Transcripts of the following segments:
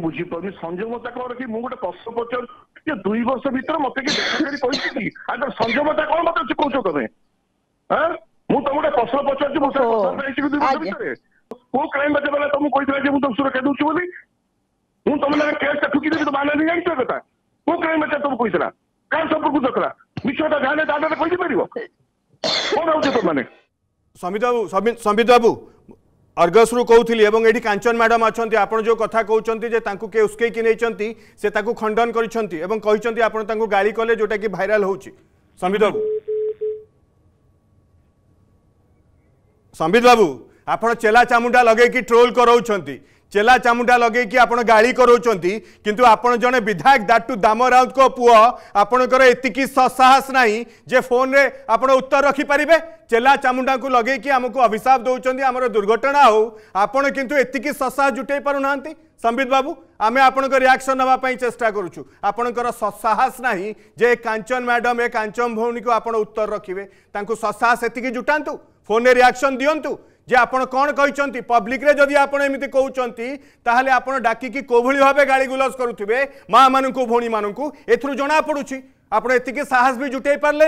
ବୁଝିପାରୁନି ସଂଯମତା କଣ କି ମୁଁ ଗୋଟେ ପ୍ରଶ୍ନ ପଚାରୁଛି ଯେ ଦୁଇ ବର୍ଷ ଭିତରେ ମତେ କି କହିଛି କି ଆଉ ସଂଯମତା କଣ ମତେ କହୁଛ ତମେ ମୁଁ ତମ ଗୋଟେ ପ୍ରଶ୍ନ ପଚାରୁଛି ମୁଁ ଦୁଇ ବର୍ଷ ଭିତରେ କୋଉ କ୍ରାଇମ ବାଜା ବାଲା ତମକୁ କହିଥିଲା ଯେ ମୁଁ ତମକୁ ସୁରକ୍ଷା ଦଉଛି ବୋଲି ମୁଁ ତମ ନାଁ କେସ୍ଟା ଠୁକିଦେବି ତମ ଆନା ଜାଣିଛ କଥା କୋଉ କ୍ରାଇମ ବାଜା ତମକୁ କହିଥିଲା କାହା ସମ୍ପର୍କ ଦରକାର ମିଛଟା ଯାହାଲେ ଦାଦାରେ କହିଦେଇପାରିବ କଣ ହଉଛି ତମମାନେ ସମ୍ବିତ ବାବୁ ସମ୍ବିତ ବାବୁ अर्गसरु कहली और ये कांचन मैडम अच्छा आप जो कथा कहते किए उस्कैकी नहीं से खंडन कर गाली कले जोटा कि भाइराल हो संबित बाबू संबित बाबू आप चेला चामुंडा लगे ट्रोल कराऊंट ଚେଲା ଚାମୁଣ୍ଡା ଲଗେଇକି ଆପଣ ଗାଳି କରଉଛନ୍ତି କିନ୍ତୁ ଆପଣ ଜଣେ ବିଧାୟକ ଦାଟୁ ଦାମ ରାଉତଙ୍କ ପୁଅ ଆପଣଙ୍କର ଏତିକି ସସାହସ ନାହିଁ ଯେ ଫୋନ୍ରେ ଆପଣ ଉତ୍ତର ରଖିପାରିବେ ଚେଲା ଚାମୁଣ୍ଡାଙ୍କୁ ଲଗେଇକି ଆମକୁ ଅଭିଶାପ ଦେଉଛନ୍ତି ଆମର ଦୁର୍ଘଟଣା ହଉ ଆପଣ କିନ୍ତୁ ଏତିକି ସସାହସ ଜୁଟେଇ ପାରୁନାହାନ୍ତି ସମ୍ବିତ ବାବୁ ଆମେ ଆପଣଙ୍କ ରିଆକ୍ସନ୍ ନେବା ପାଇଁ ଚେଷ୍ଟା କରୁଛୁ ଆପଣଙ୍କର ସସାହସ ନାହିଁ ଯେ କାଞ୍ଚନ ମ୍ୟାଡ଼ାମ୍ ଏ କାଞ୍ଚନ ଭଉଣୀକୁ ଆପଣ ଉତ୍ତର ରଖିବେ ତାଙ୍କୁ ସସାହସ ଏତିକି ଜୁଟାନ୍ତୁ ଫୋନ୍ରେ ରିଆକ୍ସନ୍ ଦିଅନ୍ତୁ যে আপনার কণ কিন্তু পব্লিক্রে যদি আপনার এমনি কৌন তাহলে আপনার ডাকি কি কোভাবে ভাবে গাড়িগুলজ করুবে মা মানুষ ভৌণী মানুষ এথর জনা পড়ুছি আপনার এত সাহস বি জুটাই পারলে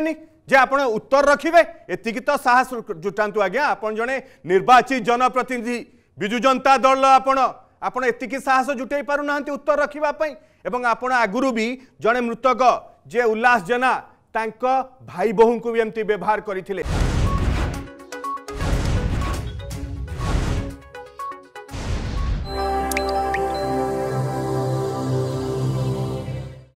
যে আপনার উত্তর রাখবে এতিকি তো সাহস জুটাত আজ্ঞা আপনার জনে নির্বাচিত জনপ্রতিনিধি বিজু জনতা দল আপনার আপনার এতিকি সাহস জুটাই পু না উত্তর রাখা এবং আপনার আগুর বি জনে মৃতক যে উল্লাস জেনা তাঙ্ক ভাই বহুঙ্কু এমতি ব্যবহার করে